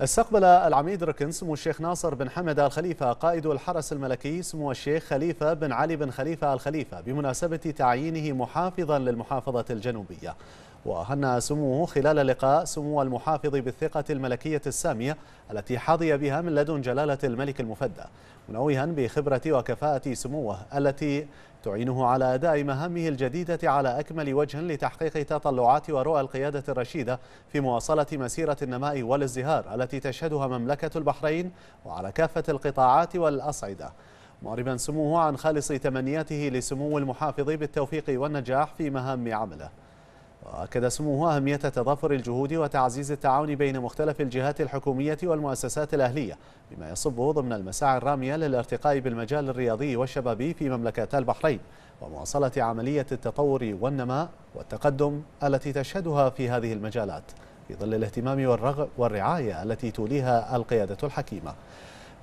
استقبل العميد ركن سمو الشيخ ناصر بن حمد الخليفة قائد الحرس الملكي سمو الشيخ خليفة بن علي بن خليفة الخليفة بمناسبة تعيينه محافظا للمحافظة الجنوبية وهنأ سموه خلال لقاء سمو المحافظ بالثقة الملكية السامية التي حظي بها من لدن جلالة الملك المفدى منوها بخبرة وكفاءة سموه التي تعينه على أداء مهامه الجديدة على أكمل وجه لتحقيق تطلعات ورؤى القيادة الرشيدة في مواصلة مسيرة النماء والازدهار التي تشهدها مملكة البحرين وعلى كافة القطاعات والأصعدة معربا سموه عن خالص تمنياته لسمو المحافظ بالتوفيق والنجاح في مهام عمله وأكد سموه أهمية تضافر الجهود وتعزيز التعاون بين مختلف الجهات الحكومية والمؤسسات الأهلية بما يصب ضمن المساعي الرامية للارتقاء بالمجال الرياضي والشبابي في مملكتا البحرين ومواصلة عملية التطور والنماء والتقدم التي تشهدها في هذه المجالات في ظل الاهتمام والرعاية التي توليها القيادة الحكيمة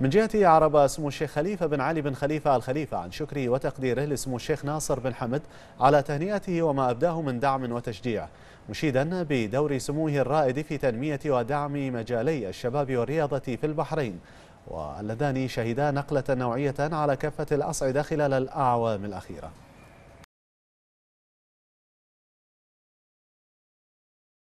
من جهته عرب سمو الشيخ خليفة بن علي بن خليفة الخليفة عن شكره وتقديره لسمو الشيخ ناصر بن حمد على تهنئته وما أبداه من دعم وتشجيع مشيدا بدور سموه الرائد في تنمية ودعم مجالي الشباب والرياضة في البحرين واللذان شهدا نقلة نوعية على كافة الأصعدة خلال الأعوام الأخيرة